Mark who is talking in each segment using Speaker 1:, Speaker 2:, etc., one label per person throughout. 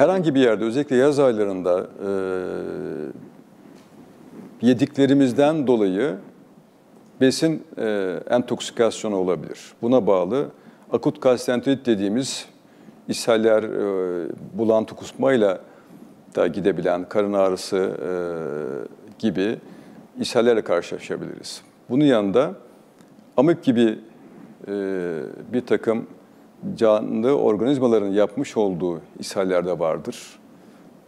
Speaker 1: herhangi bir yerde özellikle yaz aylarında e, yediklerimizden dolayı besin e, entoksikasyonu olabilir. Buna bağlı akut gastroenterit dediğimiz ishaller, e, bulantı kusmayla da gidebilen karın ağrısı e, gibi ishallerle karşılaşabiliriz. Bunun yanında amip gibi e, bir takım canlı organizmaların yapmış olduğu ishallerde vardır.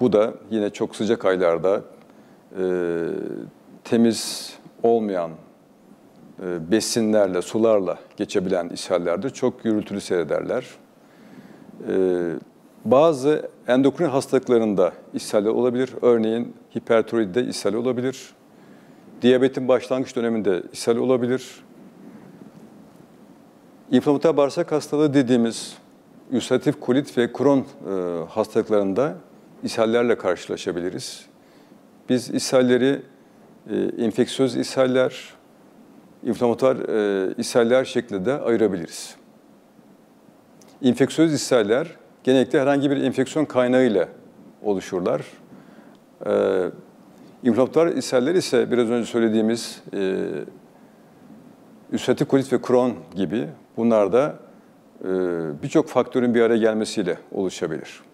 Speaker 1: Bu da yine çok sıcak aylarda e, temiz olmayan e, besinlerle, sularla geçebilen ishallerde çok yürültülü seyrederler. E, bazı endokrin hastalıklarında ishal olabilir. Örneğin hipertiroidde ishal olabilir. Diyabetin başlangıç döneminde ishal olabilir İnflamatuar bağırsak hastalığı dediğimiz ülseratif kolit ve kron e, hastalıklarında ishallerle karşılaşabiliriz. Biz ishalleri e, enfeksiyöz ishaller, inflamatuar e, ishaller şeklinde ayırabiliriz. Enfeksiyöz ishaller genellikle herhangi bir enfeksiyon kaynağıyla oluşurlar. E, inflamatuar ishaller ise biraz önce söylediğimiz e, ülseratif kolit ve kron gibi Bunlar da e, birçok faktörün bir araya gelmesiyle oluşabilir.